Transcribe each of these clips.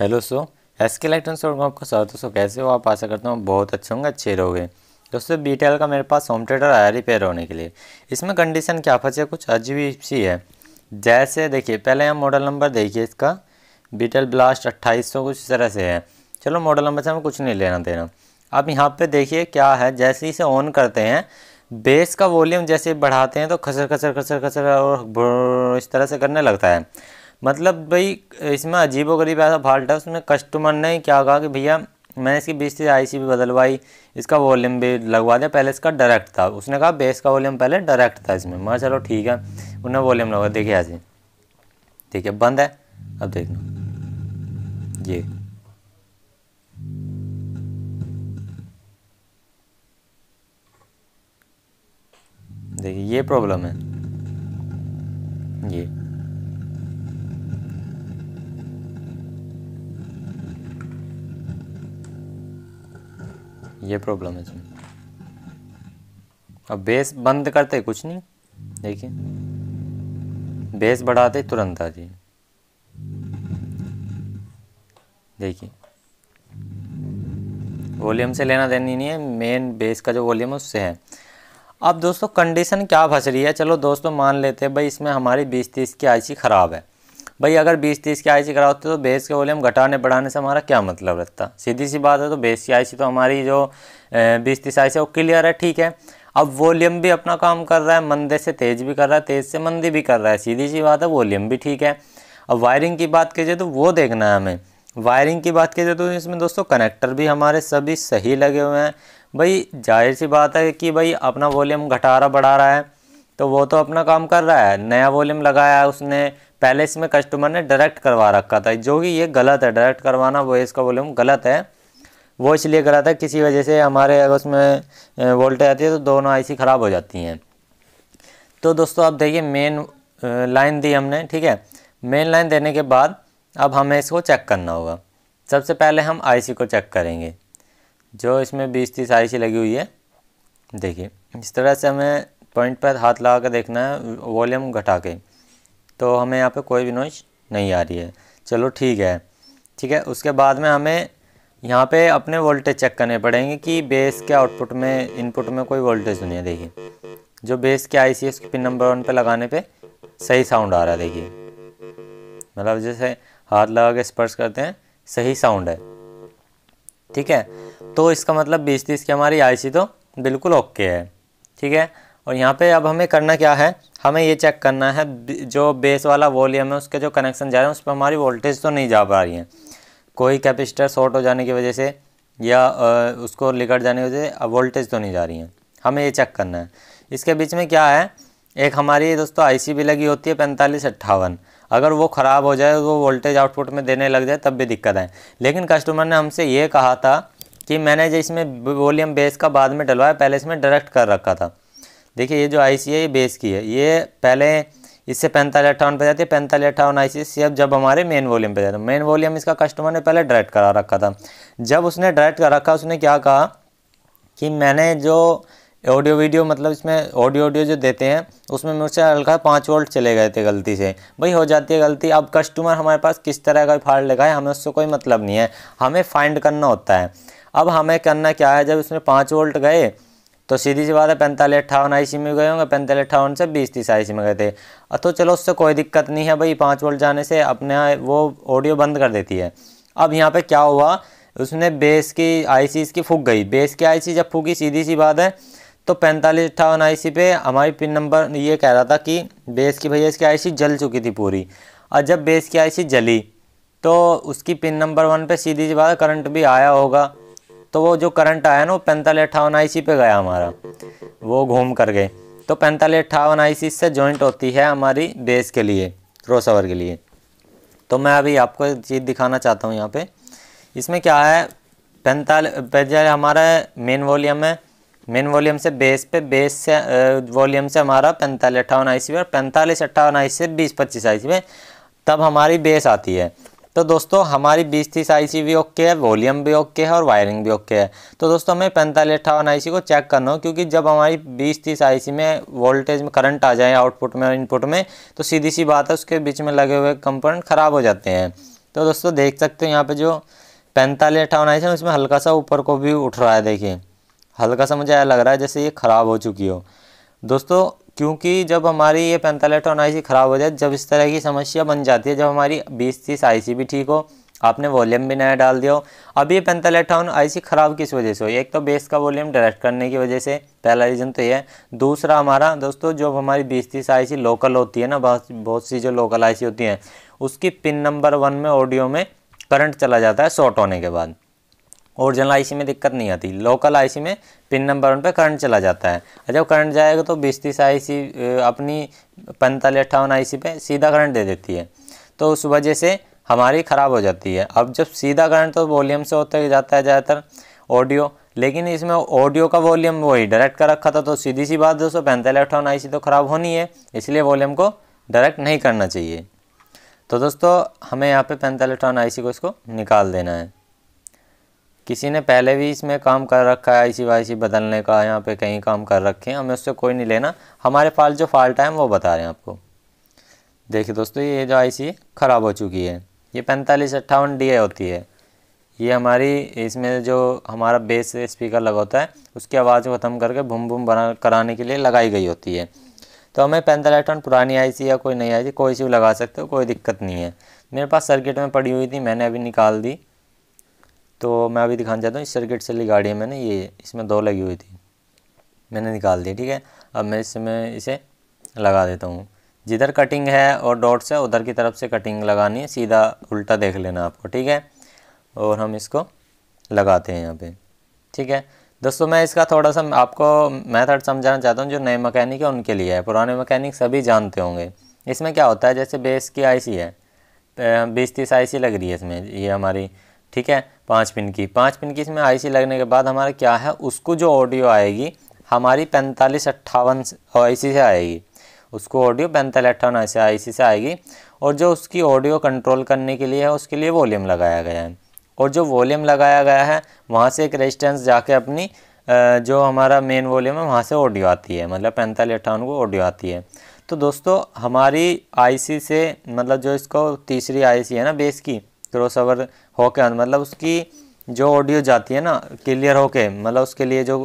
hello सो S के लाइटन शोर में आपका स्वागत है सो कैसे हो आप आशा करता हूँ बहुत अच्छे होंगे अच्छे रहोगे दोस्तों बी का मेरे पास होम थिएटर आया रिपेयर होने के लिए इसमें कंडीशन क्या फंसे कुछ अजीब सी है जैसे देखिए पहले हम मॉडल नंबर देखिए इसका बीटल ब्लास्ट अट्ठाईस कुछ इस तरह से है चलो मॉडल नंबर से हमें कुछ नहीं लेना देना आप यहाँ पर देखिए क्या है जैसे इसे ऑन करते हैं बेस का वॉल्यूम जैसे बढ़ाते हैं तो खसर खसर खसर खसर और इस तरह से करने लगता है मतलब भाई इसमें गरीब ऐसा फॉल्ट है उसमें कस्टमर ने क्या कहा कि भैया मैंने इसकी बीस से आई भी बदलवाई इसका वॉल्यूम भी लगवा दिया पहले इसका डायरेक्ट था उसने कहा बेस का वॉल्यूम पहले डायरेक्ट था इसमें मैं चलो ठीक है उन्हें वॉल्यूम लगा देखिए ऐसे ठीक है बंद है अब देख लो ये देखिए ये प्रॉब्लम है ये ये प्रॉब्लम है इसमें अब बेस बंद करते कुछ नहीं देखिए बेस बढ़ाते तुरंत आ जाए देखिए वॉल्यूम से लेना देनी नहीं है मेन बेस का जो वॉल्यूम है उससे है अब दोस्तों कंडीशन क्या फंस रही है चलो दोस्तों मान लेते हैं भाई इसमें हमारी बीस तीस की आईसी ख़राब है भाई अगर बीस तीस की आई सी कराते तो बेस के वॉल्यूम घटाने बढ़ाने से हमारा क्या मतलब रहता सीधी सी बात है तो बेस की आई सी तो हमारी जो बीस तीस आई सी वो क्लियर है ठीक है अब वॉल्यूम भी अपना काम कर रहा है मंदे से तेज भी कर रहा है तेज से मंदी भी कर रहा है सीधी सी बात है वॉल्यूम भी ठीक है अब वायरिंग की बात कीजिए तो वो देखना है हमें वायरिंग की बात कीजिए तो इसमें दोस्तों कनेक्टर भी हमारे सभी सही लगे हुए हैं भाई जाहिर सी बात है कि भाई अपना वॉल्यूम घटा रहा बढ़ा रहा है तो वो तो अपना काम कर रहा है नया वॉल्यूम लगाया उसने पहले इसमें कस्टमर ने डायरेक्ट करवा रखा था जो कि ये गलत है डायरेक्ट करवाना वो इसका वॉल्यूम गलत है वो इसलिए गलत है किसी वजह से हमारे अगर उसमें वोल्टेज आती है तो दोनों आईसी ख़राब हो जाती हैं तो दोस्तों आप देखिए मेन लाइन दी हमने ठीक है मेन लाइन देने के बाद अब हमें इसको चेक करना होगा सबसे पहले हम सी को चेक करेंगे जो इसमें बीस तीस सी लगी हुई है देखिए इस तरह से हमें पॉइंट पर हाथ लगा कर देखना है वॉल्यूम घटा के तो हमें यहाँ पे कोई भी नॉइज नहीं आ रही है चलो ठीक है ठीक है उसके बाद में हमें यहाँ पे अपने वोल्टेज चेक करने पड़ेंगे कि बेस के आउटपुट में इनपुट में कोई वोल्टेज नहीं है देखिए जो बेस के I C pin number one पर लगाने पर सही साउंड आ रहा है देखिए मतलब जैसे हाथ लगा के स्पर्श करते हैं सही साउंड है ठीक है तो इसका मतलब बीस तीस की हमारी आईसी तो बिल्कुल ओके है ठीक है और यहाँ पे अब हमें करना क्या है हमें ये चेक करना है जो बेस वाला वॉल्यूम है उसके जो कनेक्शन जा रहे हैं उस पर हमारी वोल्टेज तो नहीं जा पा रही है कोई कैपेसिटर शॉर्ट हो जाने की वजह से या उसको लिकट जाने की वजह से वोल्टेज तो नहीं जा रही है हमें ये चेक करना है इसके बीच में क्या है एक हमारी दोस्तों आई भी लगी होती है पैंतालीस अट्ठावन अगर वो ख़राब हो जाए वो वोल्टेज आउटपुट में देने लग जाए तब भी दिक्कत है लेकिन कस्टमर ने हमसे ये कहा था कि मैंने जो इसमें वॉल्यूम बेस का बाद में डलवाया पहले इसमें डायरेक्ट कर रखा था देखिए ये जो आई सी है ये बेस की है ये पहले इससे पैंतालीस अट्ठावन पे जाती है पैंतालीस अट्ठावन आई सी अब जब हमारे मेन वॉल्यूम पे जाते हैं मेन वॉल्यूम इसका कस्टमर ने पहले डायरेक्ट करा रखा था जब उसने डायरेक्ट कर रखा उसने क्या कहा कि मैंने जो ऑडियो वीडियो मतलब इसमें ऑडियो ऑडियो जो देते हैं उसमें मुझसे हल्का पाँच वोल्ट चले गए थे गलती से भाई हो जाती है गलती अब कस्टमर हमारे पास किस तरह का फाल्ट लगा है हमें उससे कोई मतलब नहीं है हमें फाइंड करना होता है अब हमें करना क्या है जब इसमें पाँच वोल्ट गए तो सीधी सी बात है पैंतालीस अट्ठावन आई सी में गए होंगे पैंतालीस अट्ठावन से बीस तीस आई सी में गए थे तो चलो उससे कोई दिक्कत नहीं है भाई पाँच वोल्ट जाने से अपने वो ऑडियो बंद कर देती है अब यहाँ पर क्या हुआ उसने बेस की आई की फूक गई बेस की आई जब फूकी सीधी सी बात है तो पैंतालीस अट्ठावन आई पे हमारी पिन नंबर ये कह रहा था कि बेस की भैया इसकी आई जल चुकी थी पूरी और जब बेस की आई जली तो उसकी पिन नंबर वन पे सीधी सी बात करंट भी आया होगा तो वो जो करंट आया ना वो पैंतालीस अट्ठावन आई पे गया हमारा वो घूम कर गए तो पैंतालीस अट्ठावन आई सी से जॉइंट होती है हमारी बेस के लिए क्रॉस ओवर के लिए तो मैं अभी आपको एक चीज़ दिखाना चाहता हूँ यहाँ पे इसमें क्या है पैंतालीस हमारा मेन वॉल्यूम है मेन वॉल्यूम से बेस पे बेस से वॉल्यूम से हमारा पैंतालीस अट्ठावन आई सी पे और पैंतालीस अट्ठावन आई से बीस पच्चीस आई सी पे तब हमारी बेस आती है तो दोस्तों हमारी बीस तीस आई सी भी ओके है वॉल्यूम भी ओके है और वायरिंग भी ओके है तो दोस्तों हमें पैंतालीस अट्ठावन आई सी को चेक करना हो क्योंकि जब हमारी बीस तीस आई सी में वोल्टेज में करंट आ जाए आउटपुट में और इनपुट में तो सीधी सी बात है उसके बीच में लगे हुए कंपोनेंट ख़राब हो जाते हैं तो दोस्तों देख सकते हो यहाँ पर जो पैंतालीस अट्ठावन आई सी उसमें हल्का सा ऊपर को भी उठ रहा है देखिए हल्का सा मुझे ऐसा लग रहा है जैसे ये ख़राब हो चुकी हो दोस्तों क्योंकि जब हमारी ये पेंथालेटॉन आईसी ख़राब हो जाए जब इस तरह की समस्या बन जाती है जब हमारी बीस तीस आईसी भी ठीक हो आपने वॉल्यूम भी नया डाल दिया हो अब ये पेंथालेटॉन आईसी ख़राब किस वजह से हो एक तो बेस का वॉल्यूम डायरेक्ट करने की वजह से पहला रीज़न तो ये है दूसरा हमारा दोस्तों जो हमारी बीस तीस आई लोकल होती है ना बहुत बहुत सी जो लोकल आई होती हैं उसकी पिन नंबर वन में ऑडियो में करंट चला जाता है शॉर्ट होने के बाद ओरिजिनल आईसी में दिक्कत नहीं आती लोकल आईसी में पिन नंबर वन पर करंट चला जाता है जब करंट जाएगा तो बीस तीस आई अपनी पैंतालीस अट्ठावन आई पे सीधा करंट दे देती है तो उस वजह से हमारी ख़राब हो जाती है अब जब सीधा करंट तो वॉल्यूम से होता जाता है ज़्यादातर ऑडियो लेकिन इसमें ऑडियो का वॉल्यूम वही डायरेक्ट का रखा था तो सीधी सी बात दोस्तों पैंतालीस अट्ठावन आई तो ख़राब होनी है इसलिए वॉल्यूम को डायरेक्ट नहीं करना चाहिए तो दोस्तों हमें यहाँ पे पैंतालीस अट्ठावन आई को इसको निकाल देना है किसी ने पहले भी इसमें काम कर रखा है इसी वाई बदलने का यहाँ पे कहीं काम कर रखे हैं हमें उससे कोई नहीं लेना हमारे पास जो फॉल्ट है वो बता रहे हैं आपको देखिए दोस्तों ये जो आई ख़राब हो चुकी है ये पैंतालीस अट्ठावन डी होती है ये हमारी इसमें जो हमारा बेस स्पीकर लगा होता है उसकी आवाज़ को ख़त्म करके भूम भूम बना कराने के लिए लगाई गई होती है तो हमें पैंतालीस अट्ठावन पुरानी आई या कोई नई आई कोई सी लगा सकते हो कोई दिक्कत नहीं है मेरे पास सर्किट में पड़ी हुई थी मैंने अभी निकाल दी तो मैं अभी दिखाना चाहता हूँ इस सर्किट से ली गाड़ी है मैंने ये इसमें दो लगी हुई थी मैंने निकाल दी ठीक है अब मैं इसमें इसे लगा देता हूँ जिधर कटिंग है और डॉट्स है उधर की तरफ से कटिंग लगानी है सीधा उल्टा देख लेना आपको ठीक है और हम इसको लगाते हैं यहाँ पे ठीक है दोस्तों मैं इसका थोड़ा सा आपको मेथड समझाना चाहता हूँ जो नए मकैनिक है उनके लिए है पुराने मकैनिक सभी जानते होंगे इसमें क्या होता है जैसे बेस की आईसी है बीस तीस आईसी लग रही है इसमें ये हमारी ठीक है पाँच पिन की पाँच पिन की इसमें आईसी लगने के बाद हमारा क्या है उसको जो ऑडियो आएगी हमारी पैंतालीस अट्ठावन आई से आएगी उसको ऑडियो पैंतालीस अट्ठावन से आई से आएगी और जो उसकी ऑडियो कंट्रोल करने के लिए है उसके लिए वॉल्यूम लगाया गया है और जो वॉल्यूम लगाया गया है वहाँ से एक रेजिस्टेंस जाके अपनी जो हमारा मेन वॉल्यूम है वहाँ से ऑडियो आती है मतलब पैंतालीस अट्ठावन को ऑडियो आती है तो दोस्तों हमारी आईसी से मतलब जो इसको तीसरी आईसी है ना बेस की क्रॉस ओवर होकर मतलब उसकी जो ऑडियो जाती है ना क्लियर होके मतलब उसके लिए जो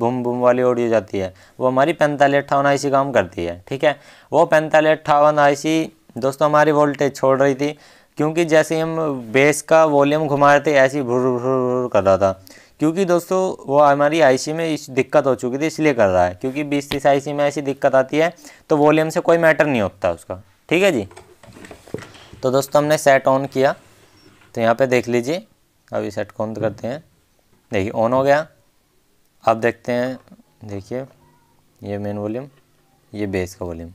बुम बुम वाली ऑडियो जाती है वो हमारी पैंतालीस अट्ठावन आई सी काम करती है ठीक है वो पैंतालीस अट्ठावन आई सी दोस्तों हमारी वोल्टेज छोड़ रही थी क्योंकि जैसे हम बेस का वॉल्यूम घुमा रहे थे ऐसे ही भुर भुर कर रहा था क्योंकि दोस्तों वो हमारी आईसी में इस दिक्कत हो चुकी थी इसलिए कर रहा है क्योंकि बीस तीस आईसी में ऐसी दिक्कत आती है तो वॉल्यूम से कोई मैटर नहीं होता उसका ठीक है जी तो दोस्तों हमने सेट ऑन किया तो यहाँ पे देख लीजिए अभी सेट कौन करते हैं देखिए ऑन हो गया अब देखते हैं देखिए ये मेन वॉल्यूम ये बेस का वॉल्यूम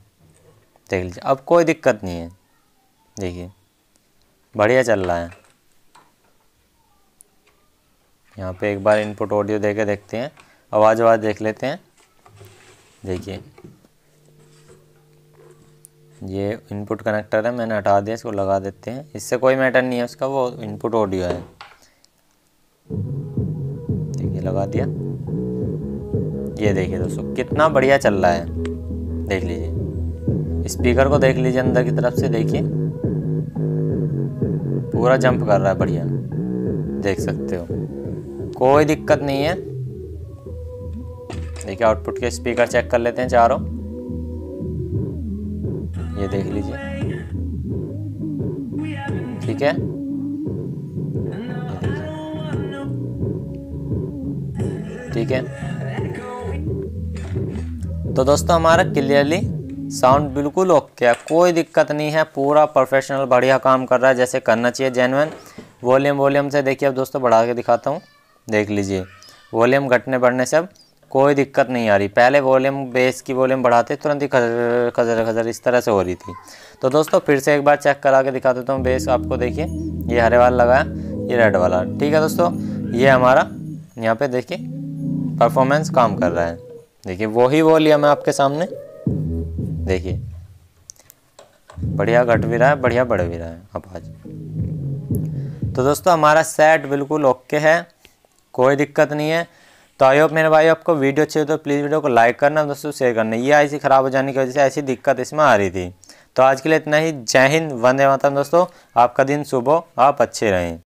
देख लीजिए अब कोई दिक्कत नहीं है देखिए बढ़िया चल रहा है यहाँ पे एक बार इनपुट ऑडियो दे के देखते हैं आवाज़ आवाज़ देख लेते हैं देखिए ये इनपुट कनेक्टर है मैंने हटा दिया इसको लगा देते हैं इससे कोई मैटर नहीं है उसका वो इनपुट ऑडियो है देखिए लगा दिया ये देखिए दोस्तों कितना बढ़िया चल रहा है देख लीजिए स्पीकर को देख लीजिए अंदर की तरफ से देखिए पूरा जंप कर रहा है बढ़िया देख सकते हो कोई दिक्कत नहीं है देखिए आउटपुट के स्पीकर चेक कर लेते हैं चारों ये देख लीजिए ठीक है ठीक है तो दोस्तों हमारा क्लियरली साउंड बिल्कुल ओके है कोई दिक्कत नहीं है पूरा प्रोफेशनल बढ़िया काम कर रहा है जैसे करना चाहिए जेनवन वॉल्यूम वॉल्यूम से देखिए अब दोस्तों बढ़ा के दिखाता हूँ देख लीजिए वॉल्यूम घटने बढ़ने से अब कोई दिक्कत नहीं आ रही पहले वॉल्यूम बेस की वॉल्यूम बढ़ाते तुरंत ही खजर खजर खजर इस तरह से हो रही थी तो दोस्तों फिर से एक बार चेक करा के दिखा देता हूँ बेस आपको देखिए ये हरे वाला लगाया ये रेड वाला ठीक है दोस्तों ये हमारा यहाँ पे देखिए परफॉर्मेंस काम कर रहा है देखिए वही वॉल्यूम है आपके सामने देखिए बढ़िया घट भी रहा है बढ़िया बढ़ भी रहा है आवाज़ तो दोस्तों हमारा सेट बिल्कुल ओके है कोई दिक्कत नहीं है तो आई होप मेरे भाई आपको वीडियो अच्छी हो तो प्लीज़ वीडियो को लाइक करना दोस्तों शेयर करना ये ऐसी ख़राब हो जाने की वजह से ऐसी दिक्कत इसमें आ रही थी तो आज के लिए इतना ही जय हिंद वंदे मातरम दोस्तों आपका दिन सुबह आप अच्छे रहें